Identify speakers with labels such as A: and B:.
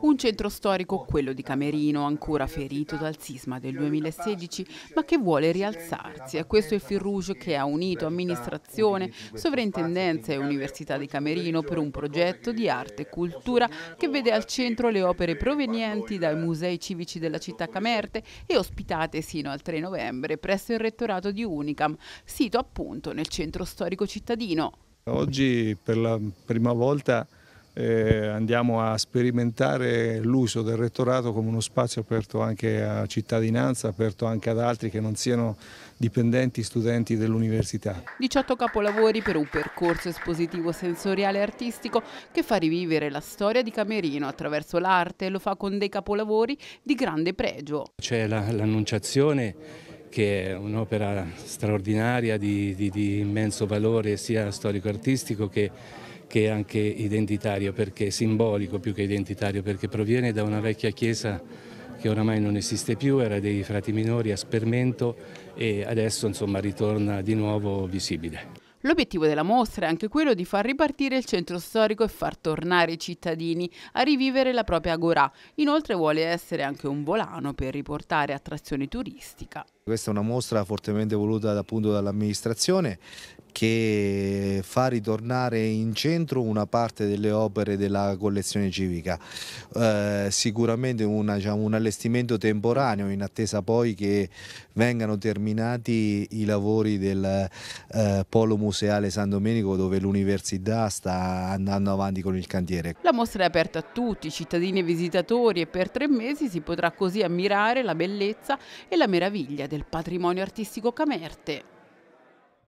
A: Un centro storico, quello di Camerino, ancora ferito dal sisma del 2016, ma che vuole rialzarsi. E questo è il fil rouge che ha unito amministrazione, sovrintendenza e Università di Camerino per un progetto di arte e cultura che vede al centro le opere provenienti dai musei civici della città Camerte e ospitate sino al 3 novembre presso il rettorato di Unicam, sito appunto nel centro storico cittadino.
B: Oggi per la prima volta eh, andiamo a sperimentare l'uso del rettorato come uno spazio aperto anche a cittadinanza, aperto anche ad altri che non siano dipendenti studenti dell'università.
A: 18 capolavori per un percorso espositivo sensoriale e artistico che fa rivivere la storia di Camerino attraverso l'arte, e lo fa con dei capolavori di grande pregio. C'è
C: l'annunciazione che è un'opera straordinaria di, di, di, immenso valore sia storico-artistico che, che, anche identitario, perché simbolico più che identitario, perché proviene da una vecchia chiesa che oramai non esiste più, era dei frati minori a Spermento e adesso insomma, ritorna di nuovo visibile.
A: L'obiettivo della mostra è anche quello di far ripartire il centro storico e far tornare i cittadini a rivivere la propria agorà. Inoltre vuole essere anche un volano per riportare attrazione turistica.
D: Questa è una mostra fortemente voluta appunto dall'amministrazione che fa ritornare in centro una parte delle opere della collezione civica. Eh, sicuramente una, diciamo, un allestimento temporaneo in attesa poi che vengano terminati i lavori del eh, Polo Museale San Domenico dove l'università sta andando avanti con il cantiere.
A: La mostra è aperta a tutti, cittadini e visitatori e per tre mesi si potrà così ammirare la bellezza e la meraviglia del patrimonio artistico camerte.